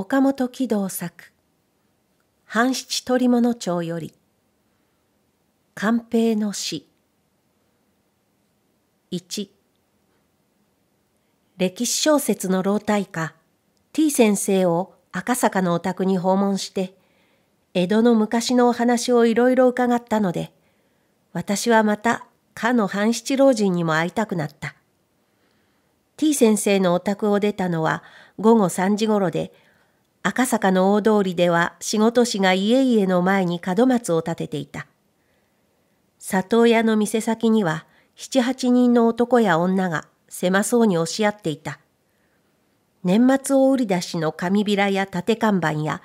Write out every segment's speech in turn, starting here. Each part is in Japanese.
岡本喜道作半七鳥物町より寛平の詩1歴史小説の老体家 T 先生を赤坂のお宅に訪問して江戸の昔のお話をいろいろ伺ったので私はまたかの半七老人にも会いたくなった。T 先生のお宅を出たのは午後3時ごろで赤坂の大通りでは仕事師が家々の前に門松を立てていた。里親の店先には七八人の男や女が狭そうに押し合っていた。年末大売り出しの紙びらや縦看板や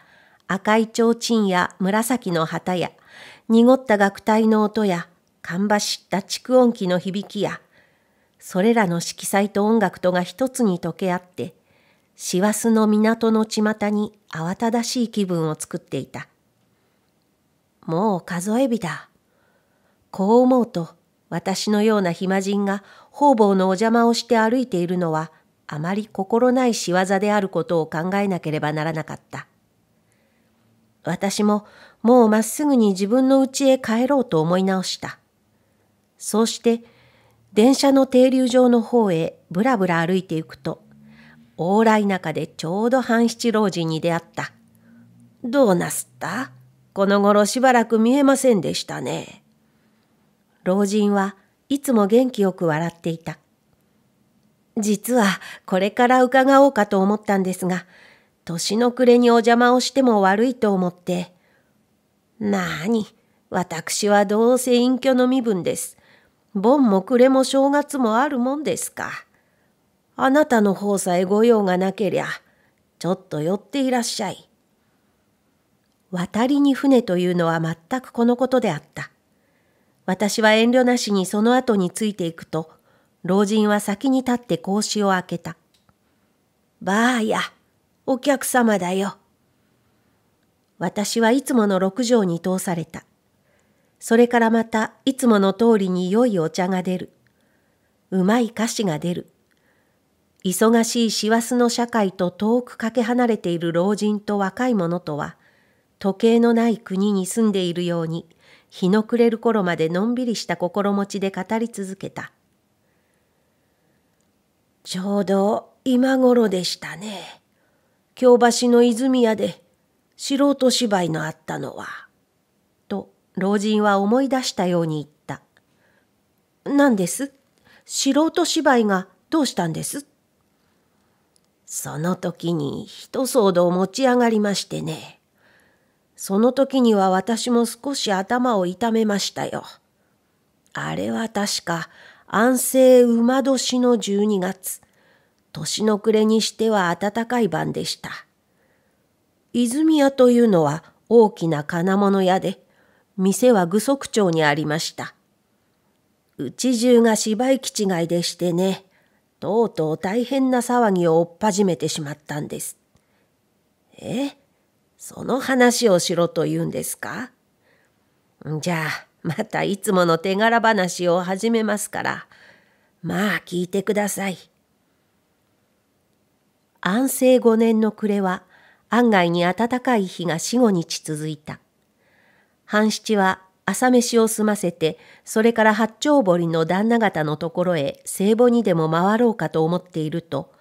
赤い提灯や紫の旗や濁った楽隊の音や芳しった蓄音機の響きやそれらの色彩と音楽とが一つに溶け合って師走の港の巷に慌ただしい気分を作っていた。もう数え日だ。こう思うと、私のような暇人が方々のお邪魔をして歩いているのは、あまり心ない仕業であることを考えなければならなかった。私ももうまっすぐに自分の家へ帰ろうと思い直した。そうして、電車の停留場の方へぶらぶら歩いていくと、往来中でちょうど半七老人に出会った。どうなすったこの頃しばらく見えませんでしたね。老人はいつも元気よく笑っていた。実はこれから伺おうかと思ったんですが、年の暮れにお邪魔をしても悪いと思って。なあに、私はどうせ隠居の身分です。盆も暮れも正月もあるもんですか。あなたの方さえ御用がなけりゃ、ちょっと寄っていらっしゃい。渡りに船というのは全くこのことであった。私は遠慮なしにその後についていくと、老人は先に立って格子を開けた。ばあや、お客様だよ。私はいつもの六畳に通された。それからまたいつもの通りに良いお茶が出る。うまい菓子が出る。忙しい師走の社会と遠くかけ離れている老人と若い者とは、時計のない国に住んでいるように、日の暮れる頃までのんびりした心持ちで語り続けた。ちょうど今頃でしたね。京橋の泉屋で素人芝居のあったのは。と老人は思い出したように言った。何です素人芝居がどうしたんですその時に一騒動持ち上がりましてね。その時には私も少し頭を痛めましたよ。あれは確か安政馬年の12月。年の暮れにしては暖かい晩でした。泉屋というのは大きな金物屋で、店は具足町にありました。うち中が芝居基地いでしてね、とうとう大変な騒ぎを追っ始めてしまったんです。えその話をしろと言うんですかじゃあ、またいつもの手柄話を始めますから、まあ聞いてください。安政5年の暮れは、案外に暖かい日が四五日続いた。半七は朝飯を済ませて、それから八丁堀の旦那方のところへ聖母にでも回ろうかと思っていると、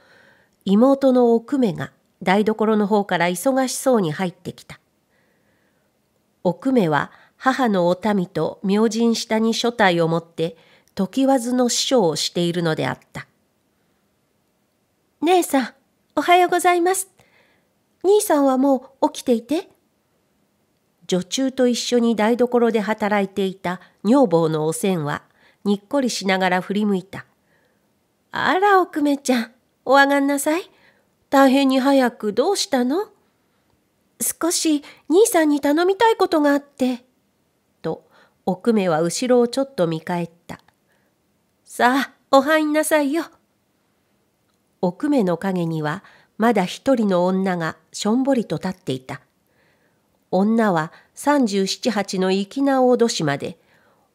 妹のおくめが台所の方から忙しそうに入ってきた。おくめは母のお民と明神下に所帯を持って、時わずの師匠をしているのであった。姉さん、おはようございます。兄さんはもう起きていて女中と一緒に台所で働いていた女房のおせんはにっこりしながら振り向いた。あらおくめちゃんお上がんなさい。大変に早くどうしたの少し兄さんに頼みたいことがあって。とおくめは後ろをちょっと見返った。さあお入んなさいよ。おくめの陰にはまだ一人の女がしょんぼりと立っていた。女は37、8の粋な大年まで、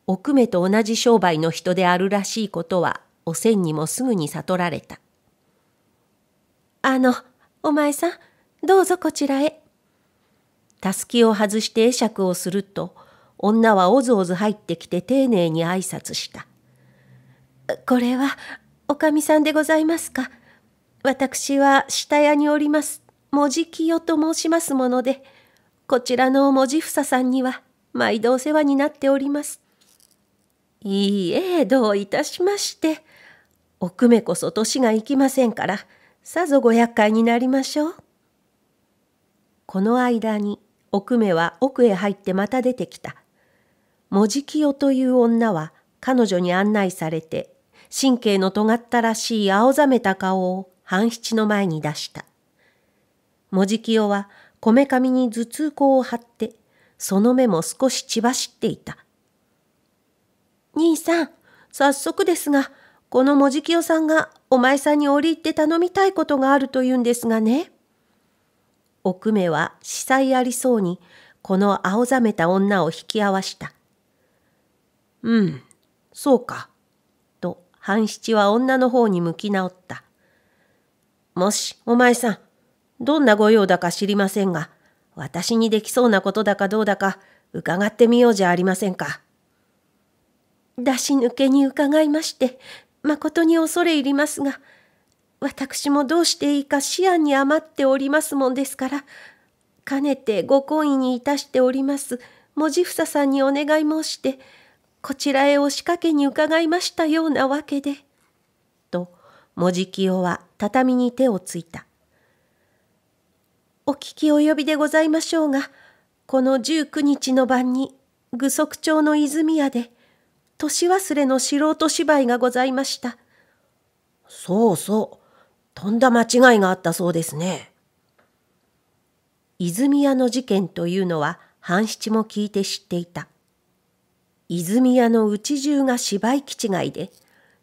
おくめと同じ商売の人であるらしいことは、おせんにもすぐに悟られた。あの、お前さん、どうぞこちらへ。たすきを外して会釈をすると、女はおずおず入ってきて丁寧に挨拶した。これは、おかみさんでございますか。私は下屋におります。もじきよと申しますもので。こちらの文字房さんには毎度お世話になっております。いいえ、どういたしまして。おくめこそ年がいきませんから、さぞご厄介になりましょう。この間に、おくめは奥へ入ってまた出てきた。文字清という女は、彼女に案内されて、神経の尖ったらしい青ざめた顔を半七の前に出した。文字清は、こめかみに頭痛口を張って、その目も少し血走っていた。兄さん、早速ですが、このもじきよさんがお前さんに折り入って頼みたいことがあると言うんですがね。奥目は死災ありそうに、この青ざめた女を引き合わした。うん、そうか。と、半七は女の方に向き直った。もし、お前さん、どんな御用だか知りませんが、私にできそうなことだかどうだか伺ってみようじゃありませんか。出し抜けに伺いまして、誠に恐れ入りますが、私もどうしていいか思案に余っておりますもんですから、かねてご懇意にいたしております文字房さんにお願い申して、こちらへお仕掛けに伺いましたようなわけで。と、文字清は畳に手をついた。お聞き及びでございましょうが、この19日の晩に、具足町の泉屋で、年忘れの素人芝居がございました。そうそう、とんだ間違いがあったそうですね。泉屋の事件というのは、半七も聞いて知っていた。泉屋の内中が芝居基地外で、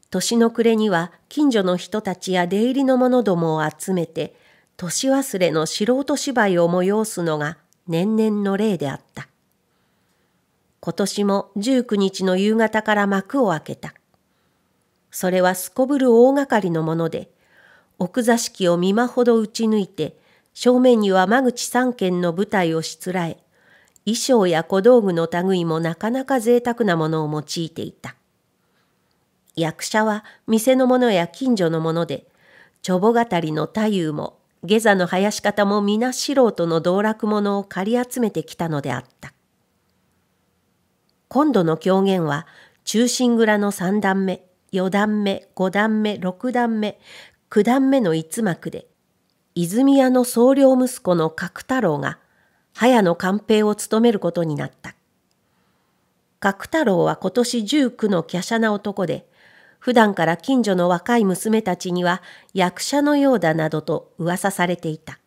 年の暮れには近所の人たちや出入りの者どもを集めて、年忘れの素人芝居を催すのが年々の例であった。今年も19日の夕方から幕を開けた。それはすこぶる大掛かりのもので、奥座敷を見間ほど打ち抜いて、正面には間口三軒の舞台をしつらえ、衣装や小道具の類もなかなか贅沢なものを用いていた。役者は店のものや近所のもので、ちょぼ語りの太夫も下座の生やし方も皆素人の道楽者を借り集めてきたのであった。今度の狂言は、中心蔵の三段目、四段目、五段目、六段目、九段目の一幕で、泉屋の総領息子の角太郎が、早野官兵を務めることになった。角太郎は今年19の華奢な男で、普段から近所の若い娘たちには役者のようだなどと噂されていた。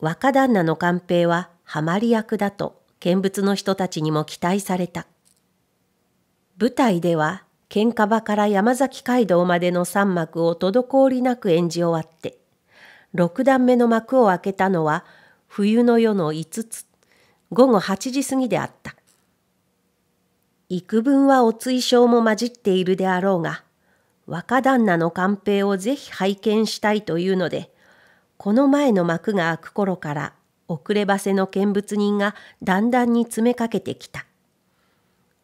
若旦那の官兵はハマり役だと見物の人たちにも期待された。舞台では喧嘩場から山崎街道までの3幕を滞りなく演じ終わって、6段目の幕を開けたのは冬の夜の5つ、午後8時過ぎであった。幾分はお追奨も混じっているであろうが、若旦那の官兵をぜひ拝見したいというので、この前の幕が開く頃から遅ればせの見物人がだんだんに詰めかけてきた。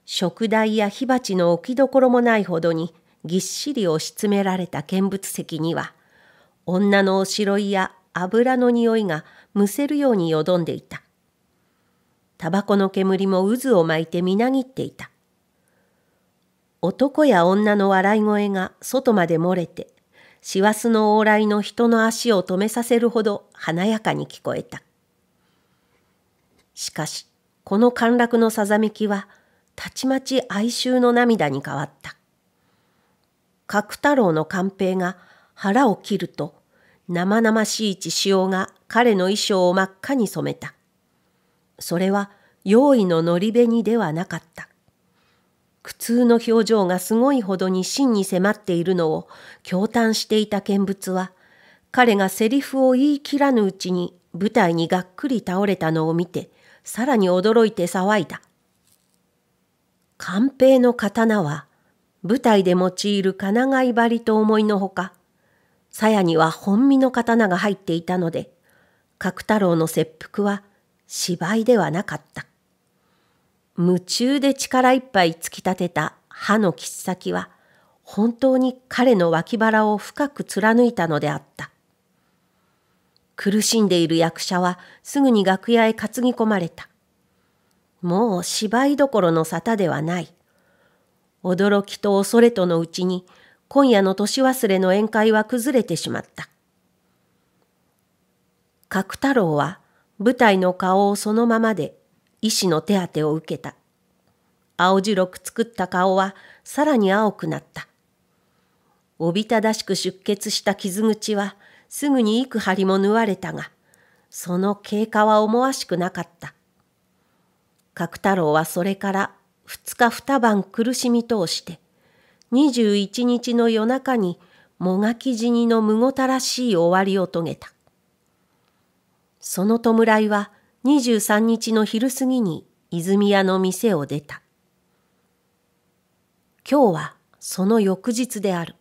食台や火鉢の置きどころもないほどにぎっしり押し詰められた見物席には、女のおしろいや油の匂いがむせるようによどんでいた。タバコの煙も渦を巻いてみなぎっていた。男や女の笑い声が外まで漏れて、師走の往来の人の足を止めさせるほど華やかに聞こえた。しかし、この陥落のさざめきは、たちまち哀愁の涙に変わった。角太郎の官兵が腹を切ると、生々しい血潮が彼の衣装を真っ赤に染めた。それは、用意ののり紅ではなかった。苦痛の表情がすごいほどに真に迫っているのを驚嘆していた見物は、彼がセリフを言い切らぬうちに舞台にがっくり倒れたのを見て、さらに驚いて騒いだ。寛平の刀は、舞台で用いる金貝針と思いのほか、鞘には本身の刀が入っていたので、角太郎の切腹は芝居ではなかった。夢中で力いっぱい突き立てた歯の切っ先は本当に彼の脇腹を深く貫いたのであった。苦しんでいる役者はすぐに楽屋へ担ぎ込まれた。もう芝居どころの沙汰ではない。驚きと恐れとのうちに今夜の年忘れの宴会は崩れてしまった。角太郎は舞台の顔をそのままで医師の手当てを受けた。青白く作った顔はさらに青くなった。おびただしく出血した傷口はすぐに幾針も縫われたが、その経過は思わしくなかった。角太郎はそれから二日二晩苦しみ通して、21日の夜中にもがき死にのむごたらしい終わりを遂げた。その弔いは23日の昼過ぎに泉屋の店を出た。今日はその翌日である。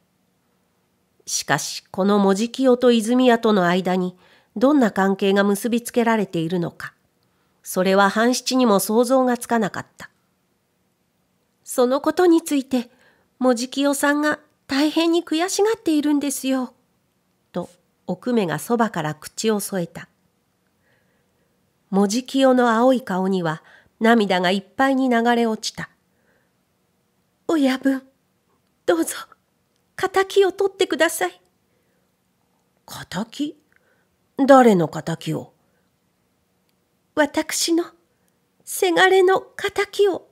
しかし、この文字清と泉屋との間にどんな関係が結びつけられているのか、それは半七にも想像がつかなかった。そのことについて、文字清さんが大変に悔しがっているんですよ。と、奥目がそばから口を添えた。文字清よの青い顔には涙がいっぱいに流れ落ちた。親分、どうぞ、仇を取ってください。仇誰の仇を私の、せがれの仇を。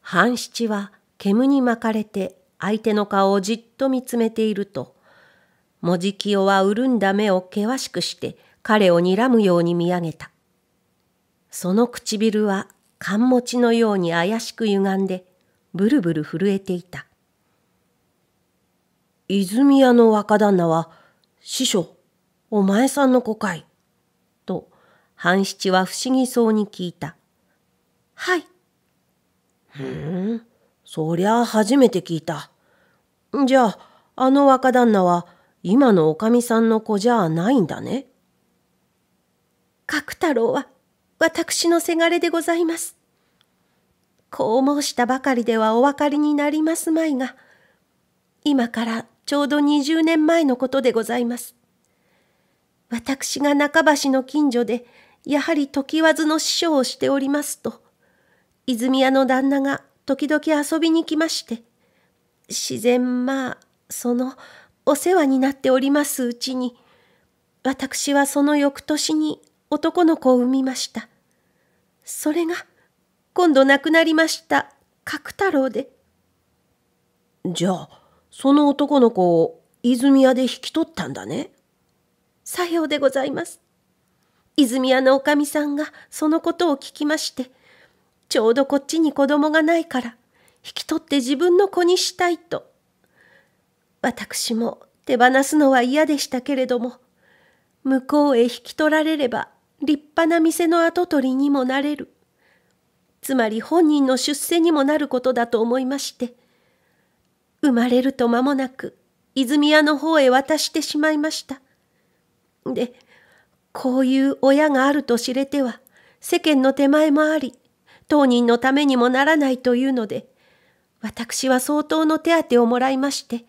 半七は煙に巻かれて相手の顔をじっと見つめていると、もじきよは潤んだ目を険しくして、彼を睨むように見上げた。その唇は缶餅のように怪しく歪んで、ブルブル震えていた。泉屋の若旦那は、師匠、お前さんの子かい。と、半七は不思議そうに聞いた。はい。ふん、そりゃ初めて聞いた。じゃあ、あの若旦那は、今のおかみさんの子じゃないんだね。角太郎は私のせがれでございます。こう申したばかりではお分かりになりますまいが、今からちょうど20年前のことでございます。私が中橋の近所で、やはり時わずの師匠をしておりますと、泉屋の旦那が時々遊びに来まして、自然まあ、その、お世話になっておりますうちに、私はその翌年に男の子を産みました。それが今度亡くなりました角太郎で。じゃあその男の子を泉屋で引き取ったんだね。さようでございます。泉屋のおかみさんがそのことを聞きまして、ちょうどこっちに子供がないから、引き取って自分の子にしたいと。私も手放すのは嫌でしたけれども、向こうへ引き取られれば立派な店の跡取りにもなれる。つまり本人の出世にもなることだと思いまして、生まれると間もなく泉屋の方へ渡してしまいました。で、こういう親があると知れては、世間の手前もあり、当人のためにもならないというので、私は相当の手当をもらいまして、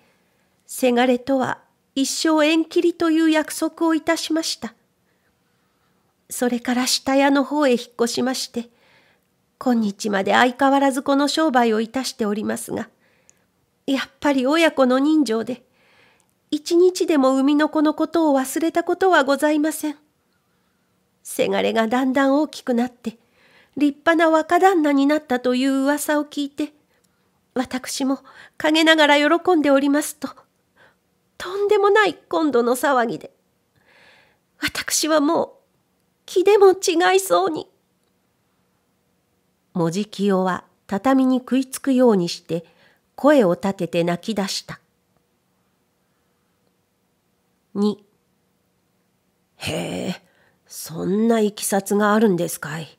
せがれとは一生縁切りという約束をいたしました。それから下屋の方へ引っ越しまして、今日まで相変わらずこの商売をいたしておりますが、やっぱり親子の人情で、一日でも生みの子のことを忘れたことはございません。せがれがだんだん大きくなって、立派な若旦那になったという噂を聞いて、私も陰ながら喜んでおりますと、とんでもない今度の騒ぎで、私はもう気でも違いそうに。もじきよは畳に食いつくようにして声を立てて泣き出した。二。へえ、そんないきさつがあるんですかい。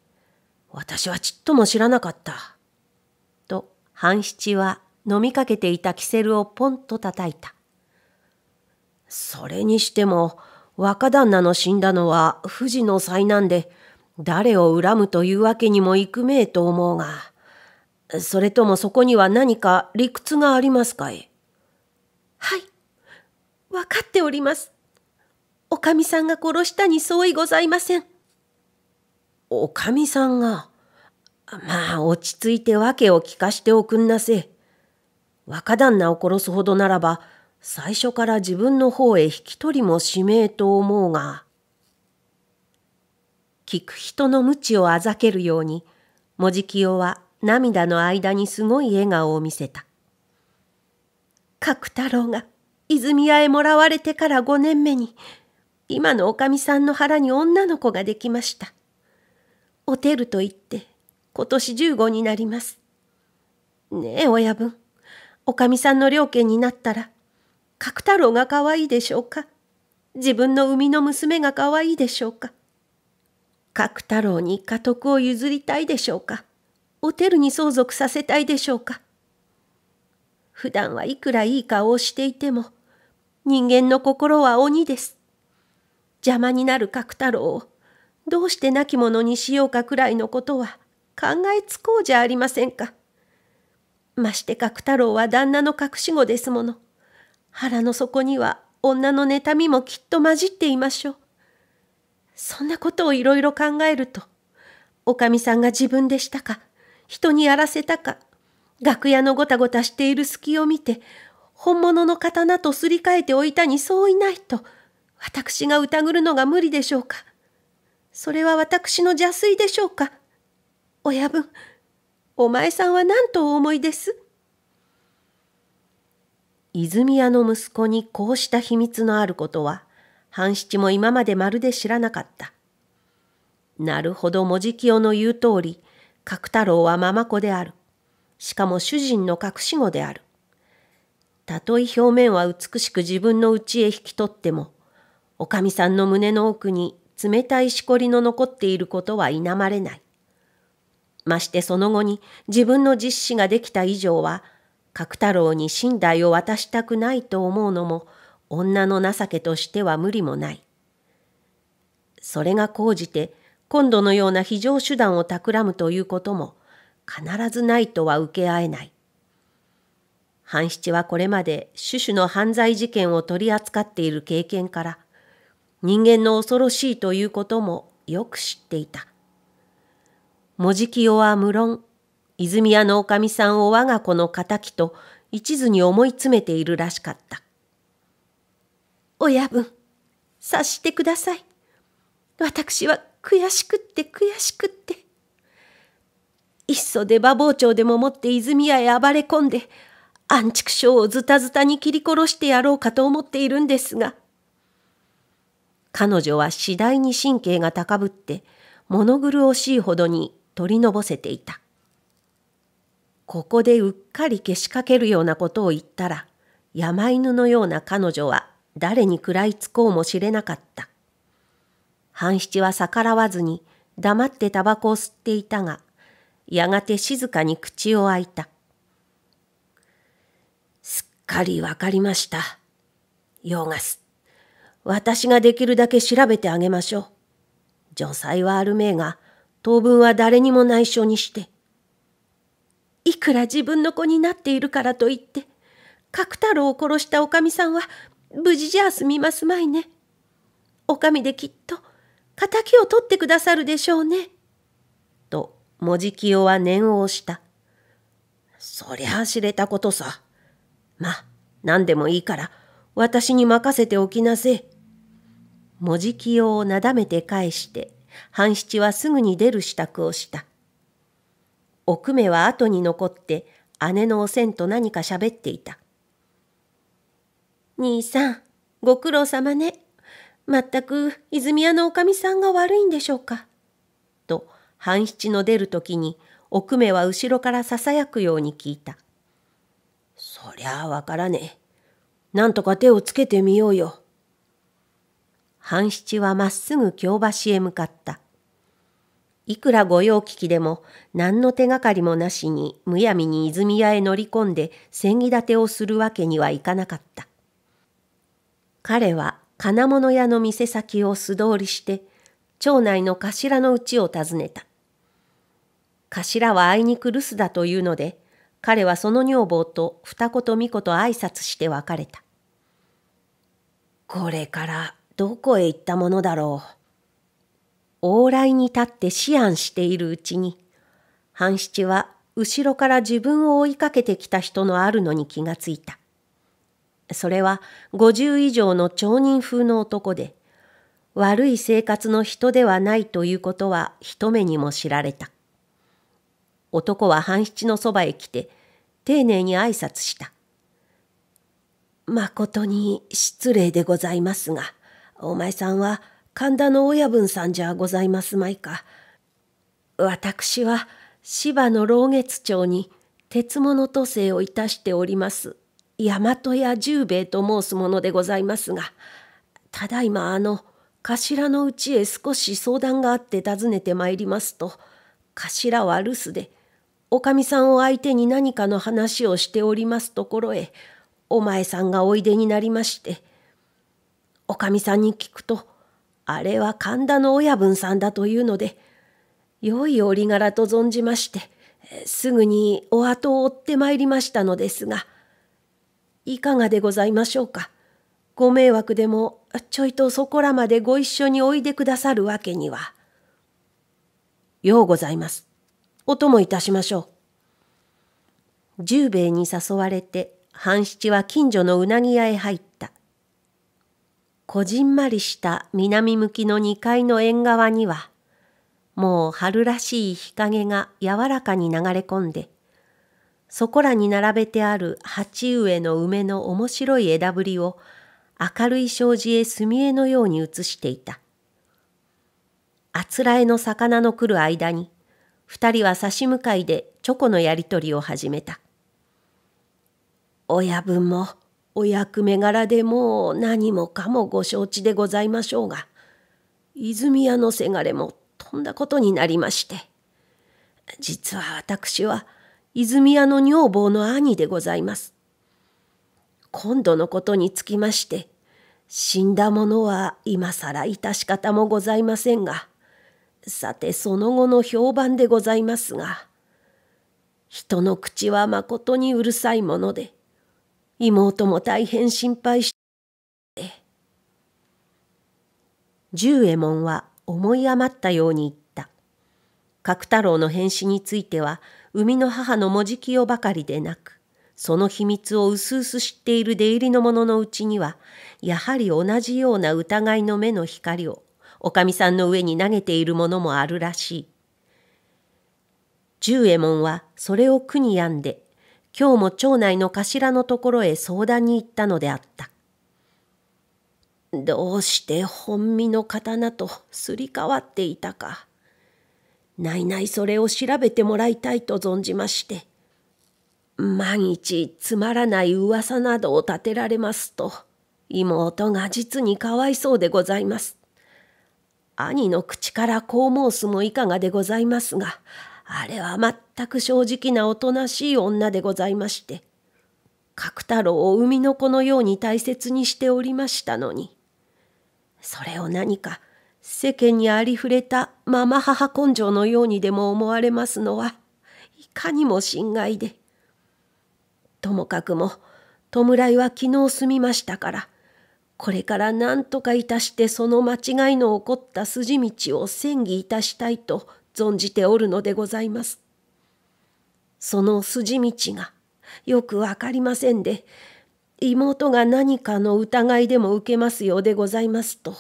私はちっとも知らなかった。と、半七は飲みかけていたキセルをポンと叩いた。それにしても、若旦那の死んだのは富士の災難で、誰を恨むというわけにもいくめえと思うが、それともそこには何か理屈がありますかいはい、分かっております。おかみさんが殺したに相違ございません。おかみさんが、まあ落ち着いて訳を聞かしておくんなせ。若旦那を殺すほどならば、最初から自分の方へ引き取りもしめえと思うが、聞く人の無知をあざけるように、もじきよは涙の間にすごい笑顔を見せた。角太郎が泉屋へもらわれてから5年目に、今のおかみさんの腹に女の子ができました。おてると言って、今年15になります。ねえ、親分。おかみさんの両家になったら、角太郎が可愛いでしょうか自分の生みの娘が可愛いでしょうか角太郎に家督を譲りたいでしょうかおてるに相続させたいでしょうか普段はいくらいい顔をしていても人間の心は鬼です。邪魔になる角太郎をどうして亡き者にしようかくらいのことは考えつこうじゃありませんか。まして角太郎は旦那の隠し子ですもの。腹の底には女の妬みもきっと混じっていましょう。そんなことをいろいろ考えると、おかみさんが自分でしたか、人にやらせたか、楽屋のごたごたしている隙を見て、本物の刀とすり替えておいたにそういないと、私が疑るのが無理でしょうか。それは私の邪推でしょうか。親分、お前さんは何とお思いです泉屋の息子にこうした秘密のあることは、半七も今までまるで知らなかった。なるほど、文字清の言う通り、角太郎はママ子である。しかも主人の隠し子である。たとえ表面は美しく自分の内へ引き取っても、おかみさんの胸の奥に冷たいしこりの残っていることは否まれない。ましてその後に自分の実施ができた以上は、角太郎に身代を渡したくないと思うのも女の情けとしては無理もない。それが高じて今度のような非常手段を企むということも必ずないとは受け合えない。半七はこれまで種々の犯罪事件を取り扱っている経験から人間の恐ろしいということもよく知っていた。文字きは無論泉屋のおかみさんを我が子の敵と一途に思い詰めているらしかった。親分、察してください。私は悔しくって悔しくって。いっそ出馬包丁でも持って泉屋へ暴れ込んで、安畜生をズタズタに切り殺してやろうかと思っているんですが。彼女は次第に神経が高ぶって、物苦しいほどに取りのぼせていた。ここでうっかり消しかけるようなことを言ったら、山犬のような彼女は誰に食らいつこうも知れなかった。半七は逆らわずに黙ってタバコを吸っていたが、やがて静かに口を開いた。すっかりわかりました。ヨーガス。私ができるだけ調べてあげましょう。女才はあるめえが、当分は誰にも内緒にして、いくら自分の子になっているからといって角太郎を殺したおかみさんは無事じゃ済みますまいねおかみできっと敵を取ってくださるでしょうね」ともじきよは念を押した「そりゃあ知れたことさまあ何でもいいから私に任せておきなせもじきよをなだめて返して半七はすぐに出る支度をしたおくめは後に残って姉のおせんと何か喋っていた。兄さん、ご苦労様ね。まったく泉屋のおかみさんが悪いんでしょうか。と半七の出る時におくめは後ろからささやくように聞いた。そりゃあわからねえ。なんとか手をつけてみようよ。半七はまっすぐ京橋へ向かった。いくら御用聞きでも何の手がかりもなしにむやみに泉屋へ乗り込んで千儀立てをするわけにはいかなかった。彼は金物屋の店先を素通りして町内の頭のちを訪ねた。頭はあいにく留守だというので彼はその女房と二子と三子と挨拶して別れた。これからどこへ行ったものだろう。往来に立って思案しているうちに、半七は後ろから自分を追いかけてきた人のあるのに気がついた。それは50以上の町人風の男で、悪い生活の人ではないということは一目にも知られた。男は半七のそばへ来て、丁寧に挨拶した。誠に失礼でございますが、お前さんは神田の親分さんじゃございますまいか。私は芝の老月町に鉄物塗政をいたしております。大和屋十兵衛と申すものでございますが、ただいまあの、頭のうちへ少し相談があって訪ねてまいりますと、頭は留守で、おかみさんを相手に何かの話をしておりますところへ、お前さんがおいでになりまして、おかみさんに聞くと、あれは神田の親分さんだというので、良い折柄と存じまして、すぐにお後を追ってまいりましたのですが、いかがでございましょうか。ご迷惑でもちょいとそこらまでご一緒においでくださるわけには。ようございます。お供いたしましょう。十兵衛に誘われて、半七は近所のうなぎ屋へ入った。こじんまりした南向きの2階の縁側には、もう春らしい日陰が柔らかに流れ込んで、そこらに並べてある鉢植えの梅の面白い枝ぶりを明るい障子へ墨絵のように映していた。あつらえの魚の来る間に、二人は差し向かいでチョコのやりとりを始めた。親分もお役目柄でもう何もかもご承知でございましょうが泉屋のせがれもとんだことになりまして実は私は泉屋の女房の兄でございます今度のことにつきまして死んだ者は今更致し方もございませんがさてその後の評判でございますが人の口はまことにうるさいもので妹も大変心配して。十右衛門は思い余ったように言った。角太郎の変死については、生みの母の文字清ばかりでなく、その秘密を薄々知っている出入りの者のうちには、やはり同じような疑いの目の光を、おかみさんの上に投げているものもあるらしい。十右衛門はそれを苦に病んで今日も町内の頭のところへ相談に行ったのであった。どうして本身の刀とすり替わっていたか。ないないそれを調べてもらいたいと存じまして。万一つまらない噂などを立てられますと、妹が実にかわいそうでございます。兄の口からこう申すもいかがでございますが、あれは全く正直なおとなしい女でございまして、角太郎を生みの子のように大切にしておりましたのに、それを何か世間にありふれたまま母根性のようにでも思われますのは、いかにも心外で。ともかくも、弔いは昨日済みましたから、これから何とかいたしてその間違いの起こった筋道を戦議いたしたいと存じておるのでございます。その筋道がよくわかりませんで、妹が何かの疑いでも受けますようでございますと。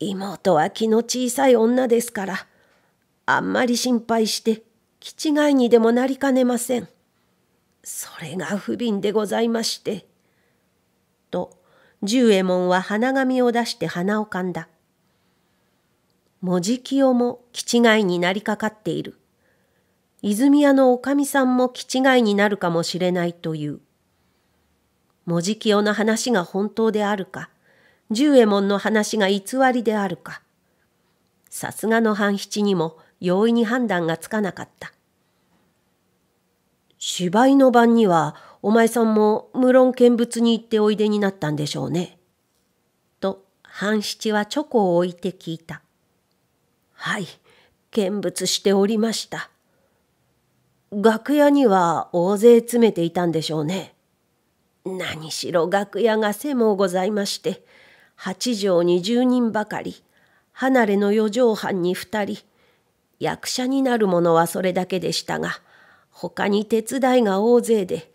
妹は気の小さい女ですから、あんまり心配して、気違いにでもなりかねません。それが不憫でございまして。と、十右衛門は花紙を出して鼻をかんだ。文字清も気違いになりかかっている。泉屋のおかみさんも気違いになるかもしれないという。文字清の話が本当であるか、十右衛門の話が偽りであるか。さすがの半七にも容易に判断がつかなかった。芝居の晩にはお前さんも無論見物に行っておいでになったんでしょうね。と半七はチョコを置いて聞いた。はい見物しておりました楽屋には大勢詰めていたんでしょうね何しろ楽屋が背もございまして八畳二十人ばかり離れの四畳半に二人役者になるものはそれだけでしたが他に手伝いが大勢で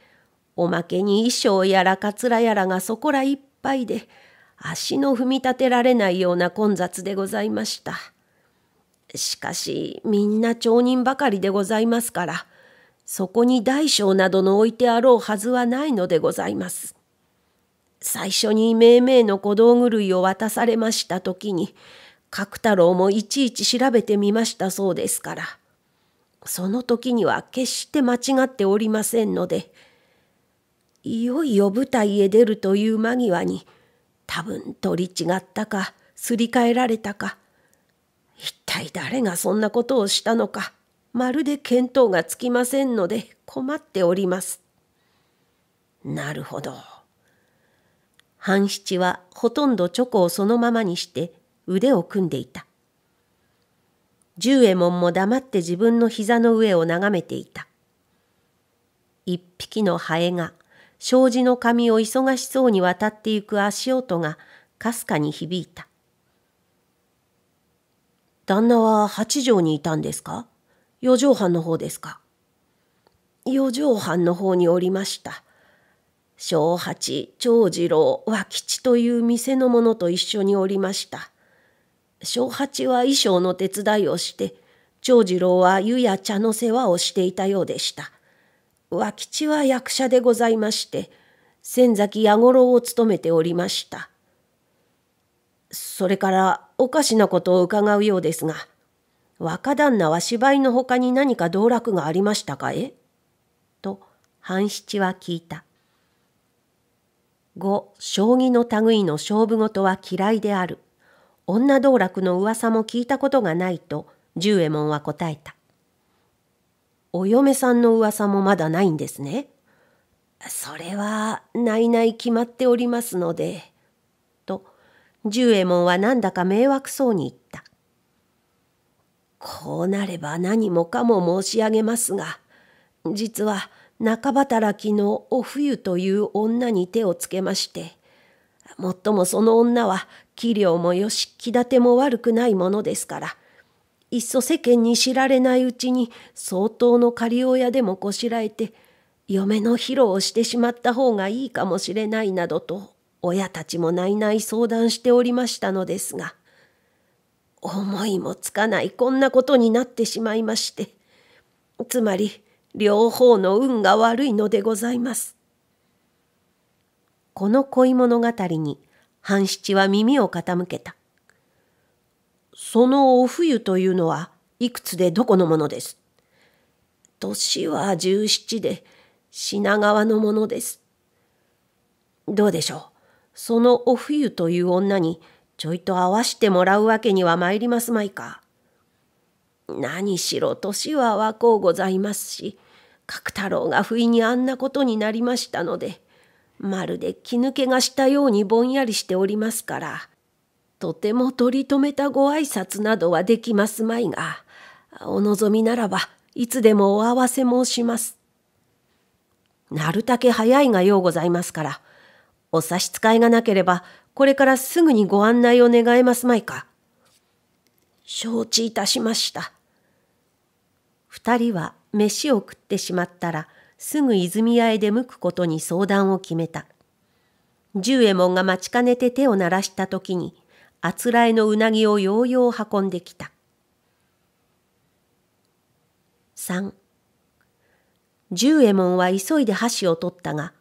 おまけに衣装やらかつらやらがそこらいっぱいで足の踏み立てられないような混雑でございました。しかしみんな町人ばかりでございますから、そこに大小などの置いてあろうはずはないのでございます。最初に命名の小道具類を渡されました時に、角太郎もいちいち調べてみましたそうですから、その時には決して間違っておりませんので、いよいよ舞台へ出るという間際に、多分取り違ったか、すり替えられたか、一体誰がそんなことをしたのかまるで見当がつきませんので困っております。なるほど。半七はほとんどチョコをそのままにして腕を組んでいた。十右衛門も黙って自分の膝の上を眺めていた。一匹のハエが障子の髪を忙しそうに渡ってゆく足音がかすかに響いた。旦那は八条にいたんですか四畳半の方ですか四畳半の方におりました。小八、長次郎、和吉という店の者と一緒におりました。小八は衣装の手伝いをして、長次郎は湯や茶の世話をしていたようでした。和吉は役者でございまして、先崎弥五郎を務めておりました。それからおかしなことを伺うようですが若旦那は芝居のほかに何か道楽がありましたかえと半七は聞いた。5将棋の類の勝負事は嫌いである女道楽の噂も聞いたことがないと十右衛門は答えた。お嫁さんの噂もまだないんですね。それはないない決まっておりますので。十右衛門はなんだか迷惑そうに言った。こうなれば何もかも申し上げますが、実は中働きのお冬という女に手をつけまして、もっともその女は器量もよし気立ても悪くないものですから、いっそ世間に知られないうちに相当の仮親でもこしらえて、嫁の披露をしてしまった方がいいかもしれないなどと親たちもないない相談しておりましたのですが、思いもつかないこんなことになってしまいまして、つまり両方の運が悪いのでございます。この恋物語に半七は耳を傾けた。そのお冬というのはいくつでどこのものです年は十七で品川のものです。どうでしょうそのお冬という女にちょいと会わしてもらうわけには参りますまいか。何しろ年は若うございますし、角太郎が不意にあんなことになりましたので、まるで気抜けがしたようにぼんやりしておりますから、とても取り留めたご挨拶などはできますまいが、お望みならばいつでもお合わせ申します。なるたけ早いがようございますから、お差し支えがなければ、これからすぐにご案内を願えますまいか。承知いたしました。二人は飯を食ってしまったら、すぐ泉屋へ出向くことに相談を決めた。十右衛門が待ちかねて手を鳴らした時に、あつらえのうなぎをようよう運んできた。三、十右衛門は急いで箸を取ったが、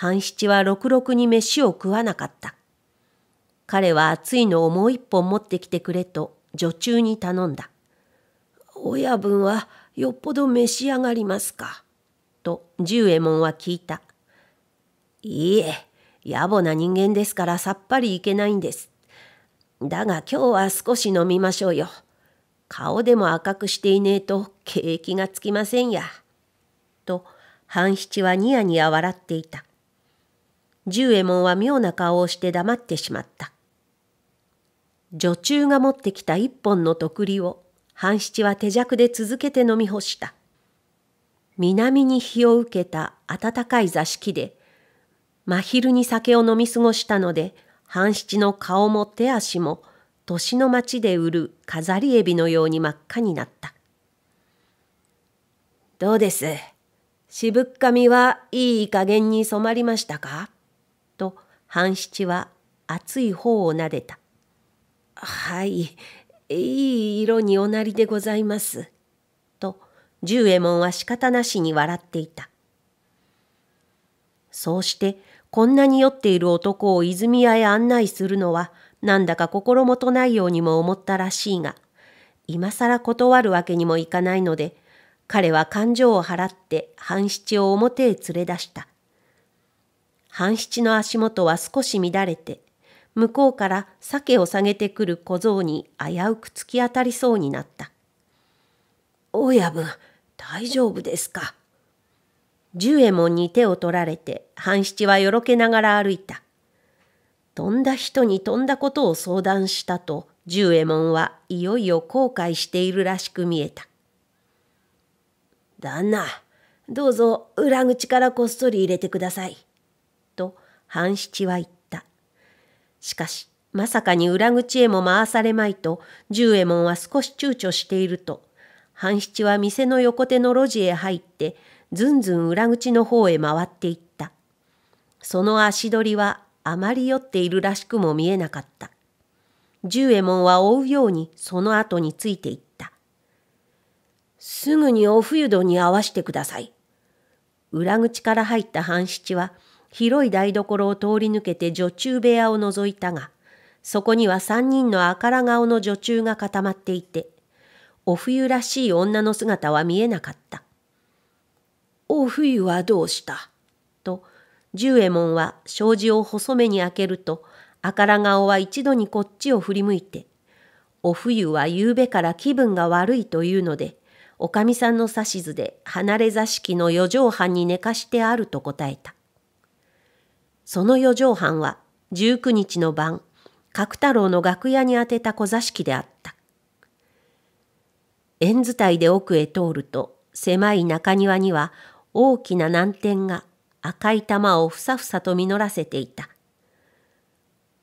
半七はろくろくに飯を食わなかった。彼は熱いのをもう一本持ってきてくれと女中に頼んだ。親分はよっぽど召し上がりますか。と十右衛門は聞いた。いいえ、野暮な人間ですからさっぱりいけないんです。だが今日は少し飲みましょうよ。顔でも赤くしていねえと景気がつきませんや。と半七はニヤニヤ笑っていた。十右衛門は妙な顔をして黙ってしまった。女中が持ってきた一本の徳利を半七は手酌で続けて飲み干した。南に日を受けた暖かい座敷で、真昼に酒を飲み過ごしたので、半七の顔も手足も、年の町で売る飾りエビのように真っ赤になった。どうです渋っ髪はいい加減に染まりましたか半七は熱い方を撫でた。はい、いい色におなりでございます。と、十右衛門は仕方なしに笑っていた。そうして、こんなに酔っている男を泉屋へ案内するのは、なんだか心もとないようにも思ったらしいが、今更断るわけにもいかないので、彼は勘定を払って半七を表へ連れ出した。半七の足元は少し乱れて、向こうから鮭を下げてくる小僧に危うく突き当たりそうになった。親分、大丈夫ですか。十右衛門に手を取られて、半七はよろけながら歩いた。飛んだ人に飛んだことを相談したと、十右衛門はいよいよ後悔しているらしく見えた。旦那、どうぞ裏口からこっそり入れてください。半七は言った。しかし、まさかに裏口へも回されまいと、十右衛門は少し躊躇していると、半七は店の横手の路地へ入って、ずんずん裏口の方へ回っていった。その足取りはあまり酔っているらしくも見えなかった。十右衛門は追うようにその後についていった。すぐにお冬戸に合わしてください。裏口から入った半七は、広い台所を通り抜けて女中部屋を覗いたが、そこには三人のあから顔の女中が固まっていて、お冬らしい女の姿は見えなかった。お冬はどうしたと、十右衛門は障子を細めに開けると、あから顔は一度にこっちを振り向いて、お冬は夕べから気分が悪いというので、おかみさんの指図で離れ座敷の四畳半に寝かしてあると答えた。その四畳半は19日の晩、角太郎の楽屋に宛てた小座敷であった。円伝いで奥へ通ると、狭い中庭には大きな難点が赤い玉をふさふさと実らせていた。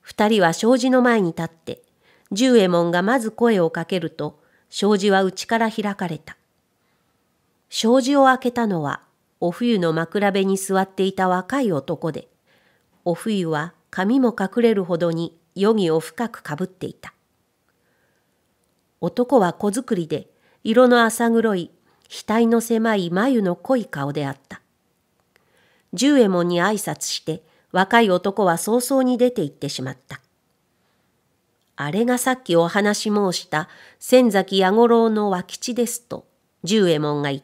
二人は障子の前に立って、十右衛門がまず声をかけると、障子は内から開かれた。障子を開けたのは、お冬の枕辺に座っていた若い男で、お冬は髪も隠れるほどに余儀を深くかぶっていた。男は小作りで、色の浅黒い、額の狭い眉の濃い顔であった。十右衛門に挨拶して、若い男は早々に出て行ってしまった。あれがさっきお話し申した、千崎弥五郎の脇地ですと、十右衛門が言っ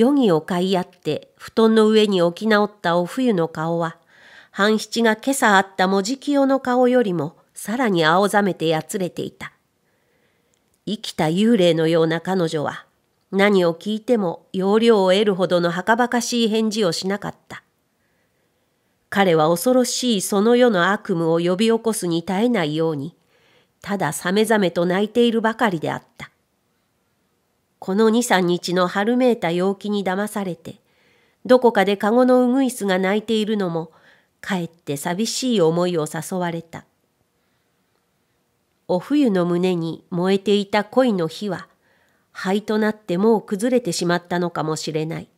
ヨギを買い合って布団の上に置き直ったお冬の顔は、半七が今朝あった文字清の顔よりもさらに青ざめてやつれていた。生きた幽霊のような彼女は、何を聞いても要領を得るほどのはかばかしい返事をしなかった。彼は恐ろしいその世の悪夢を呼び起こすに絶えないように、たださめざめと泣いているばかりであった。この二三日の春めいた陽気に騙されて、どこかで籠のうぐいすが鳴いているのも、かえって寂しい思いを誘われた。お冬の胸に燃えていた恋の火は、灰となってもう崩れてしまったのかもしれない。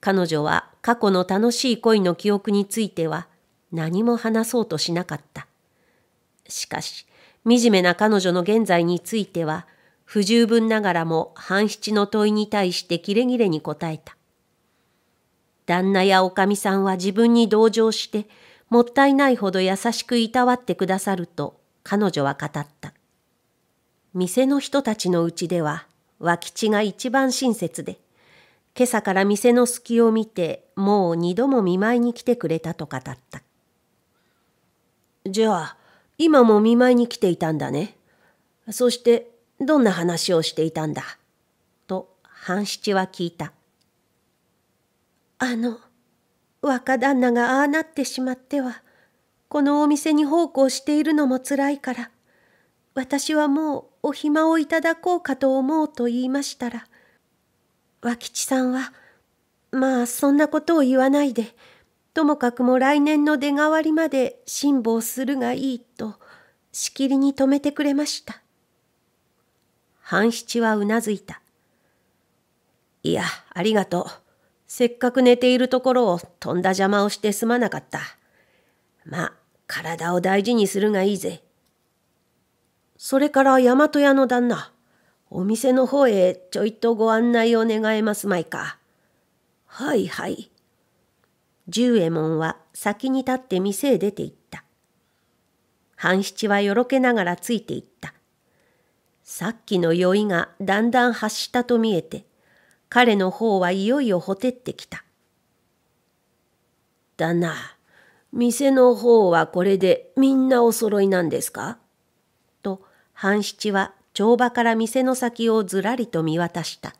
彼女は過去の楽しい恋の記憶については何も話そうとしなかった。しかし、惨めな彼女の現在については、不十分ながらも半七の問いに対してキレキレに答えた。旦那やおかみさんは自分に同情して、もったいないほど優しくいたわってくださると彼女は語った。店の人たちのうちでは、脇地が一番親切で、今朝から店の隙を見て、もう二度も見舞いに来てくれたと語った。じゃあ、今も見舞いに来ていたんだね。そしてどんな話をしていたんだと半七は聞いた。あの、若旦那がああなってしまっては、このお店に奉公しているのもつらいから、私はもうお暇をいただこうかと思うと言いましたら、和吉さんは、まあそんなことを言わないで、ともかくも来年の出代わりまで辛抱するがいいと、しきりに止めてくれました。半七はうなずいた。いや、ありがとう。せっかく寝ているところをとんだ邪魔をしてすまなかった。まあ、体を大事にするがいいぜ。それから大和屋の旦那、お店の方へちょいとご案内を願えますまいか。はいはい。十右衛門は先に立って店へ出て行った。半七はよろけながらついていった。さっきの酔いがだんだん発したと見えて、彼の方はいよいよほてってきた。だな、店の方はこれでみんなお揃いなんですかと、半七は帳場から店の先をずらりと見渡した。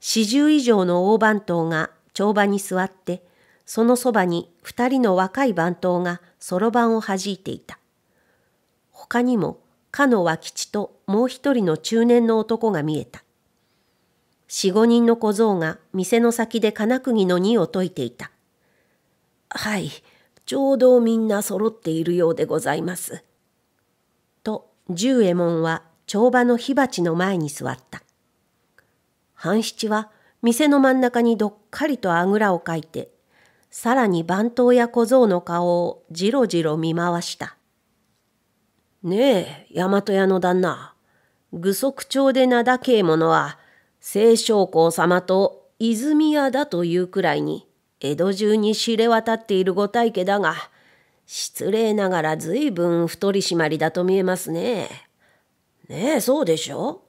四十以上の大番頭が帳場に座って、そのそばに二人の若い番頭がそろばんをはじいていた。他にも、かの脇地ともう一人の中年の男が見えた。四五人の小僧が店の先で金釘の荷を解いていた。はい、ちょうどみんな揃っているようでございます。と、十右衛門は帳場の火鉢の前に座った。半七は店の真ん中にどっかりとあぐらをかいて、さらに番頭や小僧の顔をじろじろ見回した。ねえ、大和屋の旦那。愚足町で名高え者は、清少公様と泉屋だというくらいに、江戸中に知れ渡っているご大家だが、失礼ながら随分太り締まりだと見えますね。ねえ、そうでしょ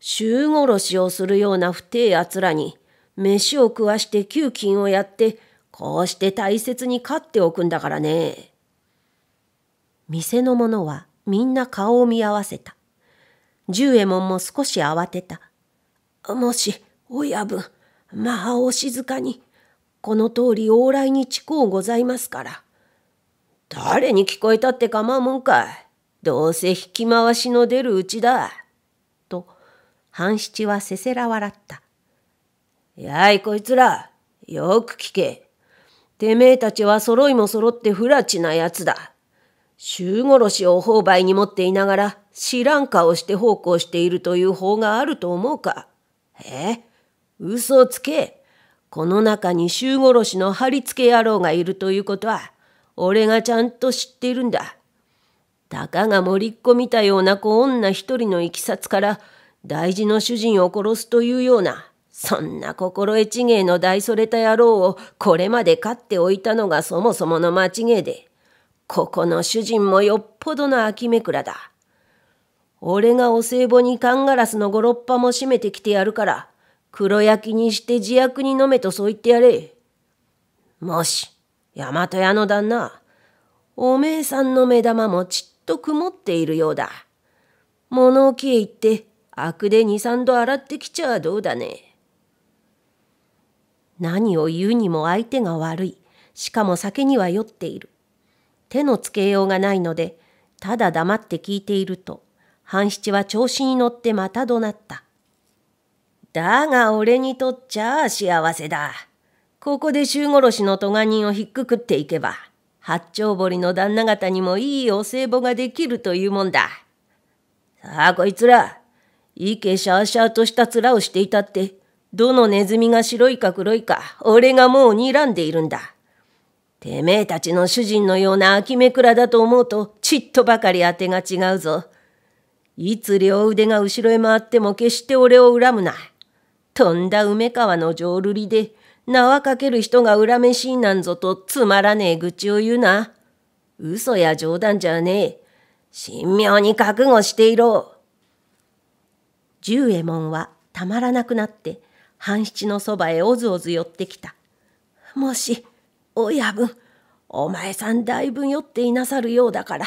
週殺しをするような不定奴らに、飯を食わして給金をやって、こうして大切に飼っておくんだからね。店の者はみんな顔を見合わせた。十右衛門も少し慌てた。もし、親分、まあお静かに。この通り往来に地をございますから。誰に聞こえたって構わんもんかい。どうせ引き回しの出るうちだ。と、半七はせせら笑った。やいこいつら、よく聞け。てめえたちは揃いも揃って不らちなやつだ。衆殺しを方々に持っていながら知らん顔して奉公しているという法があると思うか。え嘘をつけ。この中に衆殺しの貼り付け野郎がいるということは、俺がちゃんと知っているんだ。たかが森っ子見たような子女一人のいきさつから、大事の主人を殺すというような、そんな心得ちげえの大それた野郎をこれまで飼っておいたのがそもそもの間違えで、ここの主人もよっぽどの秋めくらだ。俺がお歳暮にカンガラスの五六ぱも閉めてきてやるから、黒焼きにして自薬に飲めとそう言ってやれ。もし、大和屋の旦那、おめえさんの目玉もちっと曇っているようだ。物置へ行って、アクで二三度洗ってきちゃどうだね。何を言うにも相手が悪い。しかも酒には酔っている。手のつけようがないので、ただ黙って聞いていると、半七は調子に乗ってまた怒鳴った。だが俺にとっちゃあ幸せだ。ここで衆殺しの咎人をひっくくっていけば、八丁堀の旦那方にもいいお歳暮ができるというもんだ。さあこいつら、いけシャーシャーとした面をしていたって、どのネズミが白いか黒いか、俺がもう睨んでいるんだ。てめえたちの主人のような秋めくらだと思うとちっとばかり当てが違うぞ。いつ両腕が後ろへ回っても決して俺を恨むな。とんだ梅川の浄瑠璃で縄かける人が恨めしいなんぞとつまらねえ愚痴を言うな。嘘や冗談じゃねえ。神妙に覚悟していろ。十右衛門はたまらなくなって半七のそばへおずおず寄ってきた。もし、親分お前さんだいぶ酔っていなさるようだから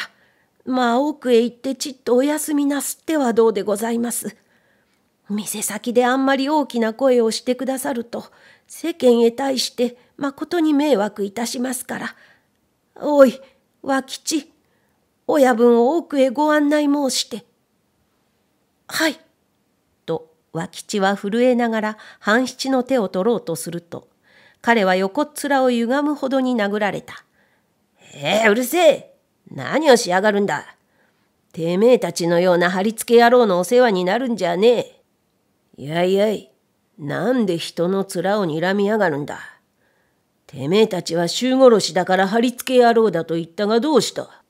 まあ奥へ行ってちっとお休みなすってはどうでございます。店先であんまり大きな声をしてくださると世間へ対してまことに迷惑いたしますから。おい、和吉、親分を奥へご案内申して。はい。と、和吉は震えながら半七の手を取ろうとすると、彼は横っ面を歪むほどに殴られた。ええー、うるせえ何をしやがるんだてめえたちのような貼り付け野郎のお世話になるんじゃねえ。いやいやい、なんで人の面を睨みやがるんだ。てめえたちは衆殺しだから貼り付け野郎だと言ったがどうした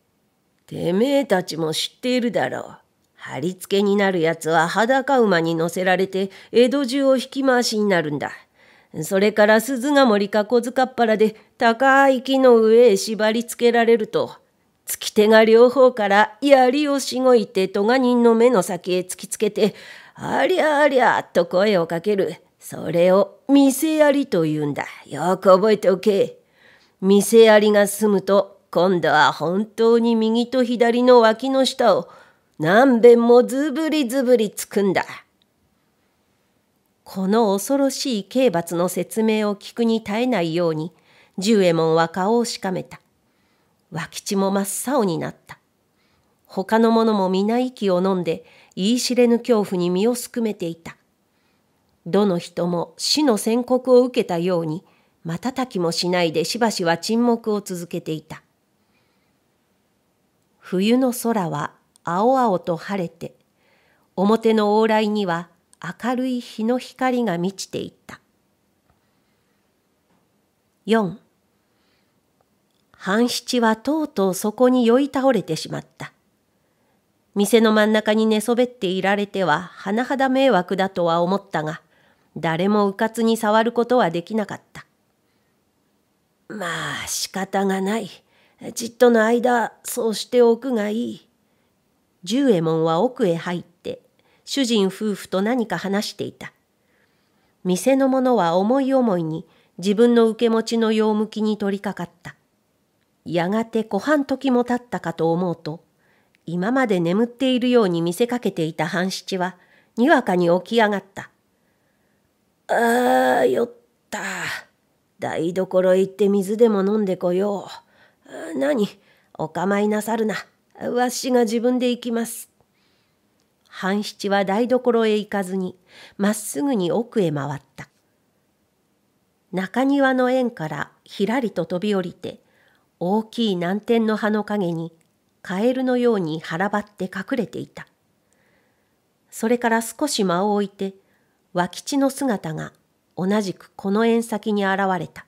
てめえたちも知っているだろう。貼り付けになる奴は裸馬に乗せられて江戸中を引き回しになるんだ。それから鈴が森か小塚っ腹で高い木の上へ縛り付けられると、付き手が両方から槍をしごいて戸賀人の目の先へ突きつけて、ありゃありゃと声をかける。それを店槍と言うんだ。よく覚えておけ。店槍が済むと、今度は本当に右と左の脇の下を何べんもズブリズブリつくんだ。この恐ろしい刑罰の説明を聞くに耐えないように十右衛門は顔をしかめた脇地も真っ青になった他の者も皆息を飲んで言い知れぬ恐怖に身をすくめていたどの人も死の宣告を受けたように瞬きもしないでしばしは沈黙を続けていた冬の空は青々と晴れて表の往来には明るい日の光が満ちていった4半七はとうとうそこに酔い倒れてしまった店の真ん中に寝そべっていられては甚だ迷惑だとは思ったが誰もうかつに触ることはできなかったまあ仕方がないじっとの間そうしておくがいい十右衛門は奥へ入っ主人夫婦と何か話していた。店の者は思い思いに自分の受け持ちの用向きに取りかかった。やがて小半時も経ったかと思うと、今まで眠っているように見せかけていた半七は、にわかに起き上がった。ああ、酔った。台所へ行って水でも飲んでこよう。何、お構いなさるな。わしが自分で行きます。半七は台所へ行かずに、まっすぐに奥へ回った。中庭の縁からひらりと飛び降りて、大きい南天の葉の陰に、カエルのように腹ばって隠れていた。それから少し間を置いて、脇地の姿が同じくこの縁先に現れた。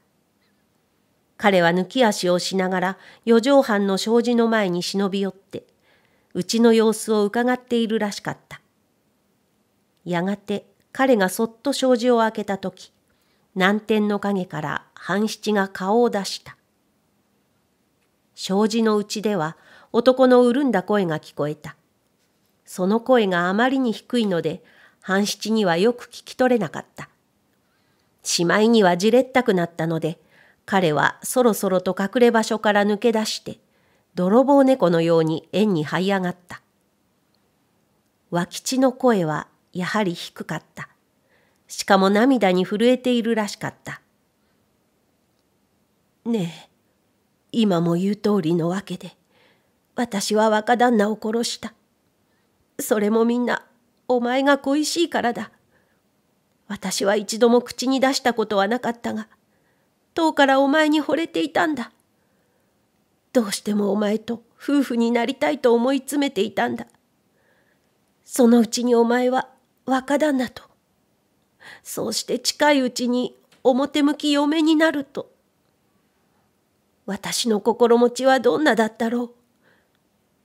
彼は抜き足をしながら四畳半の障子の前に忍び寄って、うちの様子をうかがっているらしかった。やがて彼がそっと障子を開けた時、南天の影から半七が顔を出した。障子のうちでは男の潤んだ声が聞こえた。その声があまりに低いので、半七にはよく聞き取れなかった。しまいにはじれったくなったので、彼はそろそろと隠れ場所から抜け出して、泥棒猫のように縁に這い上がった。脇地の声はやはり低かった。しかも涙に震えているらしかった。ねえ、今も言う通りのわけで、私は若旦那を殺した。それもみんな、お前が恋しいからだ。私は一度も口に出したことはなかったが、うからお前に惚れていたんだ。どうしてもお前と夫婦になりたいと思い詰めていたんだ。そのうちにお前は若旦那と、そうして近いうちに表向き嫁になると。私の心持ちはどんなだったろう。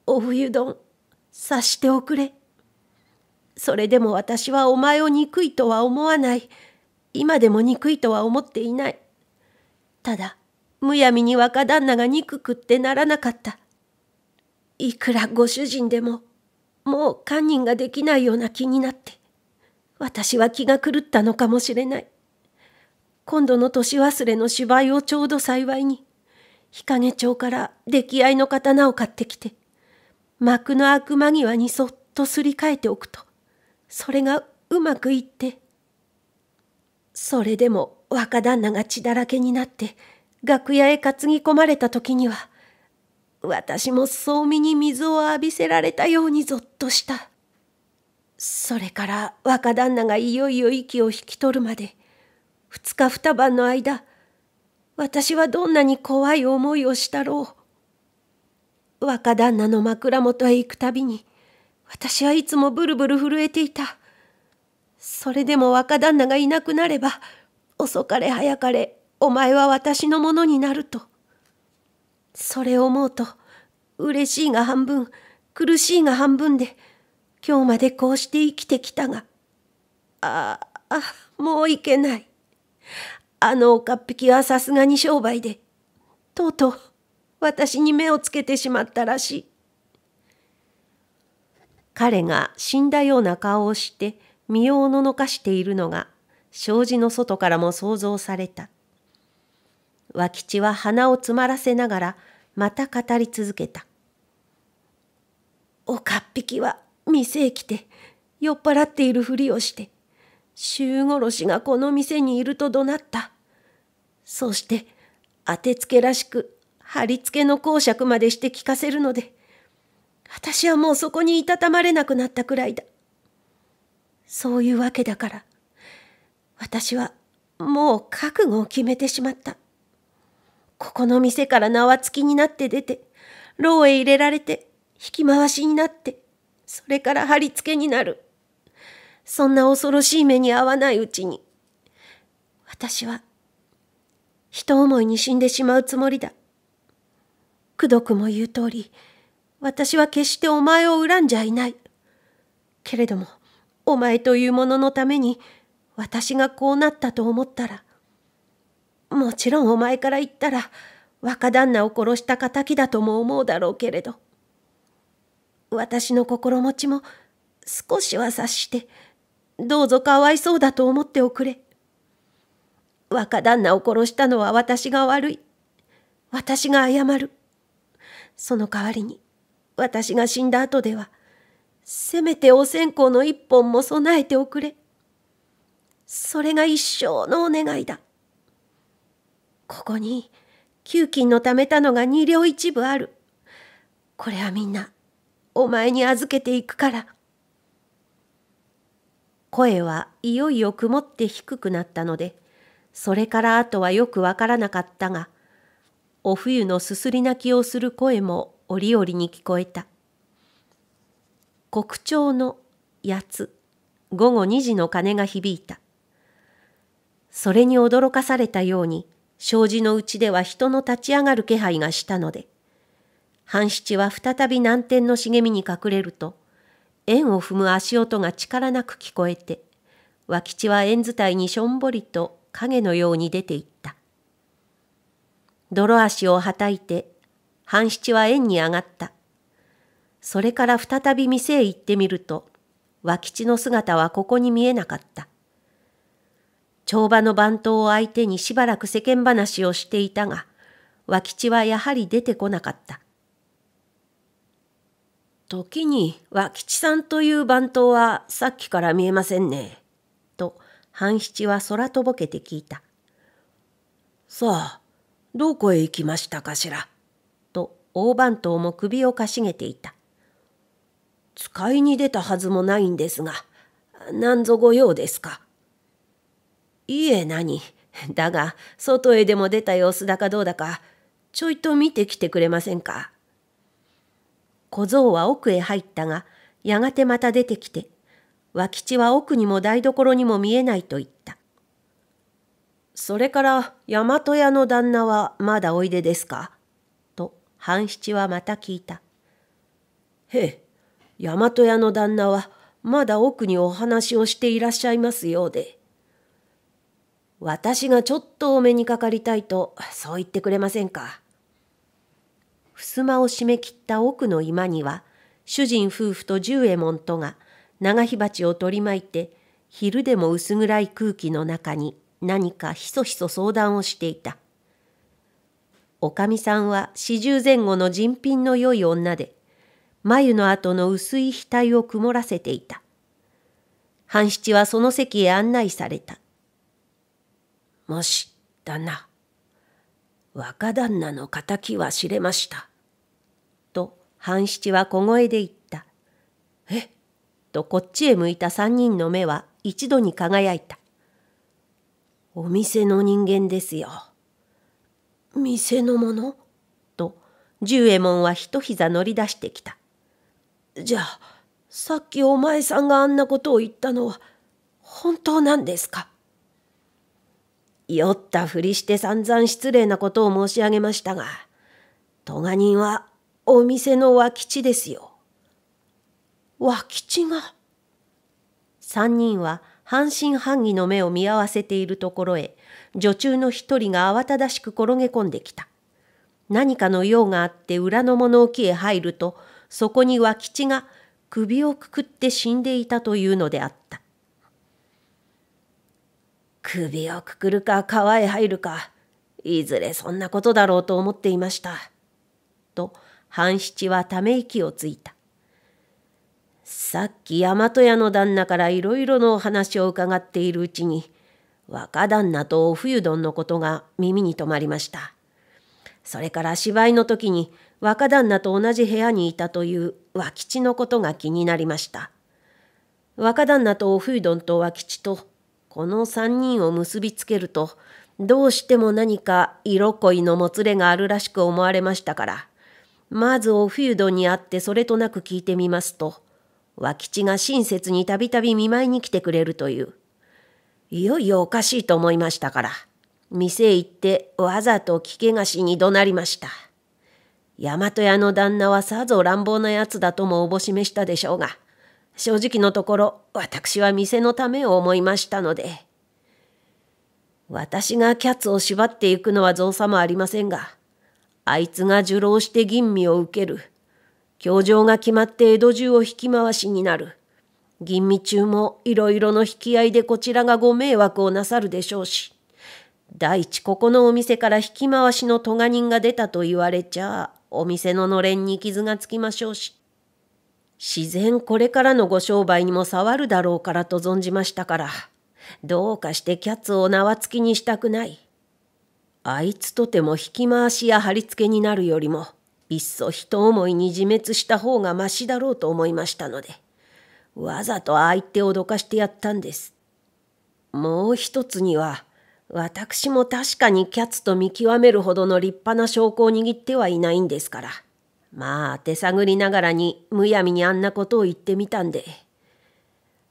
お冬丼、察しておくれ。それでも私はお前を憎いとは思わない。今でも憎いとは思っていない。ただ、むやみに若旦那が憎くってならなかった。いくらご主人でも、もう堪忍ができないような気になって、私は気が狂ったのかもしれない。今度の年忘れの芝居をちょうど幸いに、日陰町から出来合いの刀を買ってきて、幕の開く間際にそっとすり替えておくと、それがうまくいって、それでも若旦那が血だらけになって、楽屋へ担ぎ込まれた時には、私もそうに水を浴びせられたようにぞっとした。それから若旦那がいよいよ息を引き取るまで、二日二晩の間、私はどんなに怖い思いをしたろう。若旦那の枕元へ行くたびに、私はいつもブルブル震えていた。それでも若旦那がいなくなれば、遅かれ早かれお前は私のものになると。それを思うと、嬉しいが半分、苦しいが半分で、今日までこうして生きてきたが、ああ、もういけない。あのおかっぴきはさすがに商売で、とうとう私に目をつけてしまったらしい。彼が死んだような顔をして身をおののかしているのが障子の外からも想像された。和吉は鼻を詰まらせながらまた語り続けた。おかっぴきは店へ来て酔っ払っているふりをして衆殺しがこの店にいると怒鳴った。そして当てつけらしく貼り付けの講釈までして聞かせるので私はもうそこにいたたまれなくなったくらいだ。そういうわけだから私はもう覚悟を決めてしまった。ここの店から縄付きになって出て、牢へ入れられて、引き回しになって、それから貼り付けになる。そんな恐ろしい目に遭わないうちに、私は、人思いに死んでしまうつもりだ。くどくも言う通り、私は決してお前を恨んじゃいない。けれども、お前というもののために、私がこうなったと思ったら、もちろんお前から言ったら若旦那を殺した敵だとも思うだろうけれど私の心持ちも少しは察してどうぞかわいそうだと思っておくれ若旦那を殺したのは私が悪い私が謝るその代わりに私が死んだ後ではせめてお線香の一本も備えておくれそれが一生のお願いだここに給金の貯めたのが2両一部ある。これはみんな、お前に預けていくから。声はいよいよ曇って低くなったので、それからあとはよくわからなかったが、お冬のすすり泣きをする声も折々に聞こえた。国鳥のやつ、午後2時の鐘が響いた。それに驚かされたように、障子のうちでは人の立ち上がる気配がしたので、半七は再び南天の茂みに隠れると、円を踏む足音が力なく聞こえて、脇吉は円伝いにしょんぼりと影のように出ていった。泥足をはたいて、半七は円に上がった。それから再び店へ行ってみると、脇吉の姿はここに見えなかった。帳場の番頭を相手にしばらく世間話をしていたが、和吉はやはり出てこなかった。時に和吉さんという番頭はさっきから見えませんね。と、半七は空とぼけて聞いた。さあ、どこへ行きましたかしら。と、大番頭も首をかしげていた。使いに出たはずもないんですが、何ぞご用ですか。いえ何だが外へでも出た様子だかどうだかちょいと見てきてくれませんか小僧は奥へ入ったがやがてまた出てきて脇地は奥にも台所にも見えないと言ったそれから大和屋の旦那はまだおいでですかと半七はまた聞いたへえ大和屋の旦那はまだ奥にお話をしていらっしゃいますようで。私がちょっとお目にかかりたいと、そう言ってくれませんか。襖を締め切った奥の居間には、主人夫婦と十右衛門とが長火鉢を取り巻いて、昼でも薄暗い空気の中に何かひそひそ相談をしていた。おかみさんは四十前後の人品の良い女で、眉の後の薄い額を曇らせていた。半七はその席へ案内された。もし、旦那、若旦那の仇は知れました。と、半七は小声で言った。えっ?」とこっちへ向いた三人の目は一度に輝いた。お店の人間ですよ。店の者と十右衛門は一膝乗り出してきた。じゃあ、さっきお前さんがあんなことを言ったのは本当なんですか酔ったふりして散々失礼なことを申し上げましたが、トガ人はお店の脇地ですよ。脇地が。三人は半信半疑の目を見合わせているところへ、女中の一人が慌ただしく転げ込んできた。何かの用があって裏の物置へ入ると、そこに脇地が首をくくって死んでいたというのであった。首をくくるか川へ入るか、いずれそんなことだろうと思っていました。と、半七はため息をついた。さっき大和屋の旦那からいろいろのお話を伺っているうちに、若旦那とお冬丼のことが耳に留まりました。それから芝居の時に若旦那と同じ部屋にいたという脇吉のことが気になりました。若旦那とお冬丼と脇吉とこの三人を結びつけると、どうしても何か色恋のもつれがあるらしく思われましたから、まずお冬戸に会ってそれとなく聞いてみますと、和吉が親切にたびたび見舞いに来てくれるという。いよいよおかしいと思いましたから、店へ行ってわざと聞けがしに怒鳴りました。大和屋の旦那はさぞ乱暴な奴だともおぼしめしたでしょうが、正直のところ私は店のためを思いましたので私がキャッツを縛っていくのは造作もありませんがあいつが受領して吟味を受ける教場が決まって江戸中を引き回しになる吟味中もいろいろの引き合いでこちらがご迷惑をなさるでしょうし第一ここのお店から引き回しの咎人が出たと言われちゃお店ののれんに傷がつきましょうし自然これからのご商売にも触るだろうからと存じましたから、どうかしてキャッツを縄付きにしたくない。あいつとても引き回しや貼り付けになるよりも、いっそ人思いに自滅した方がましだろうと思いましたので、わざと相手をどかしてやったんです。もう一つには、私も確かにキャッツと見極めるほどの立派な証拠を握ってはいないんですから。まあ手探りながらにむやみにあんなことを言ってみたんで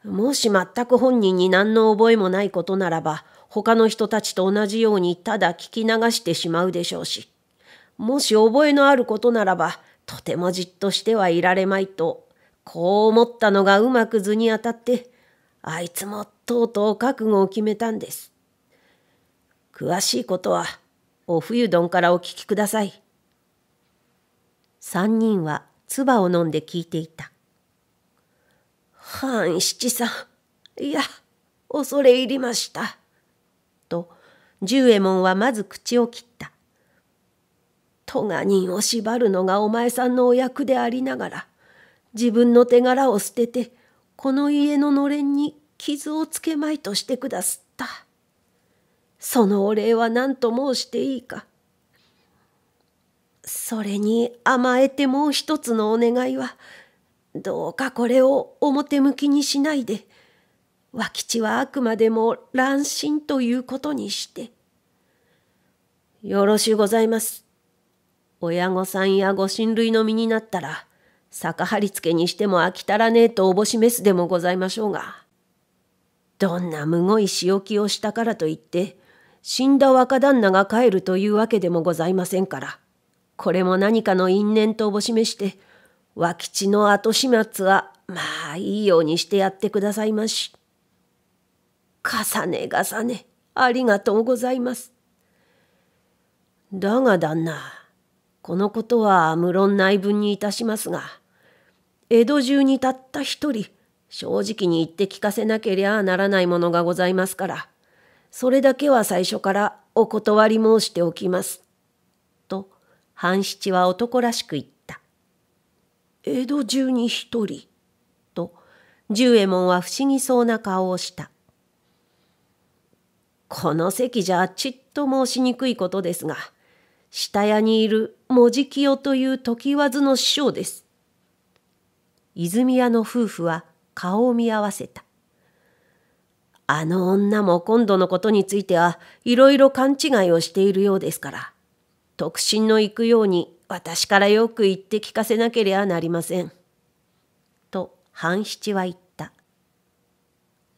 もし全く本人に何の覚えもないことならば他の人たちと同じようにただ聞き流してしまうでしょうしもし覚えのあることならばとてもじっとしてはいられまいとこう思ったのがうまく図に当たってあいつもとうとう覚悟を決めたんです詳しいことはお冬丼からお聞きください。三人は唾を飲んで聞いていた。半七さん、いや、恐れ入りました。と、十右衛門はまず口を切った。戸が人を縛るのがお前さんのお役でありながら、自分の手柄を捨てて、この家ののれんに傷をつけまいとしてくだすった。そのお礼は何と申していいか。それに甘えてもう一つのお願いは、どうかこれを表向きにしないで、和吉はあくまでも乱心ということにして。よろしゅうございます。親御さんやご親類の身になったら、逆張り付けにしても飽きたらねえとおぼしめすでもございましょうが。どんなむごい仕置きをしたからといって、死んだ若旦那が帰るというわけでもございませんから。これも何かの因縁とおぼしめして、脇地の後始末は、まあいいようにしてやってくださいまし。重ね重ね、ありがとうございます。だが旦那、このことは無論内分にいたしますが、江戸中にたった一人、正直に言って聞かせなけりゃならないものがございますから、それだけは最初からお断り申しておきます。半七は男らしく言った。江戸中に一人。と、十右衛門は不思議そうな顔をした。この席じゃちっと申しにくいことですが、下屋にいる文字清という時わずの師匠です。泉屋の夫婦は顔を見合わせた。あの女も今度のことについてはいろいろ勘違いをしているようですから、特進の行くように私からよく言って聞かせなければなりません。と半七は言った。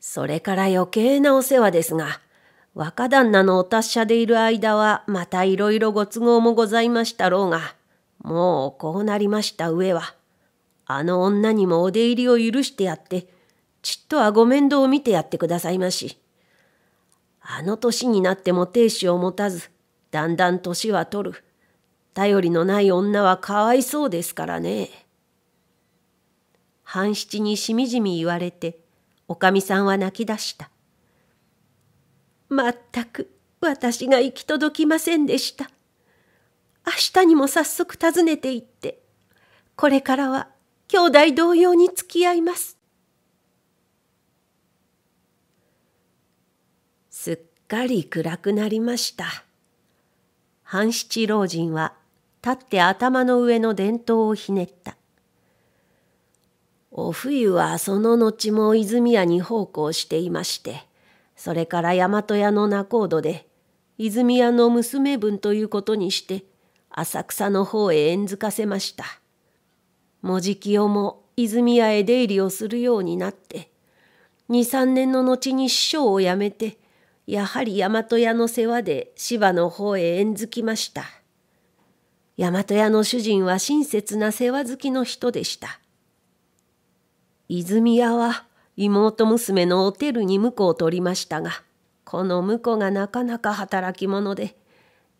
それから余計なお世話ですが、若旦那のお達者でいる間はまたいろいろご都合もございましたろうが、もうこうなりました上は、あの女にもお出入りを許してやって、ちっとはご面倒を見てやってくださいまし。あの年になっても亭主を持たず、だんだん年は取る。頼りのない女はかわいそうですからね。半七にしみじみ言われて、おかみさんは泣き出した。まったく私が行き届きませんでした。明日にも早速訪ねて行って、これからは兄弟同様に付き合います。すっかり暗くなりました。半七老人は立って頭の上の伝統をひねった。お冬はその後も泉屋に奉公していまして、それから大和屋の仲人で、泉屋の娘分ということにして、浅草の方へ縁づかせました。もじきよも泉屋へ出入りをするようになって、二三年の後に師匠を辞めて、やはり大和屋の世話で芝の方へ縁づきました。大和屋の主人は親切な世話好きの人でした。泉屋は妹娘のおてるに婿を取りましたが、この婿がなかなか働き者で、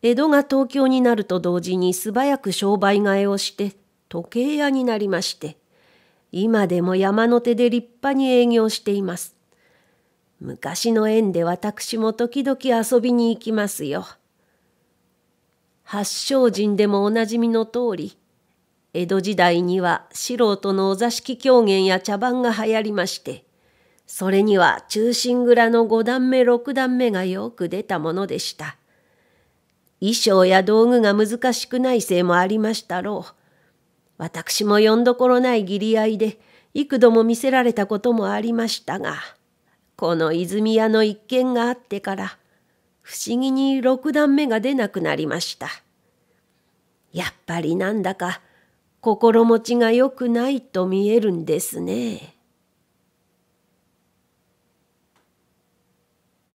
江戸が東京になると同時に素早く商売替えをして時計屋になりまして、今でも山の手で立派に営業しています。昔の縁で私も時々遊びに行きますよ。八正人でもおなじみの通り、江戸時代には素人のお座敷狂言や茶番が流行りまして、それには忠臣蔵の五段目六段目がよく出たものでした。衣装や道具が難しくないせいもありましたろう。私もよんどころない義理合いで、幾度も見せられたこともありましたが。この泉屋の一件があってから不思議に六段目が出なくなりましたやっぱりなんだか心持ちが良くないと見えるんですね。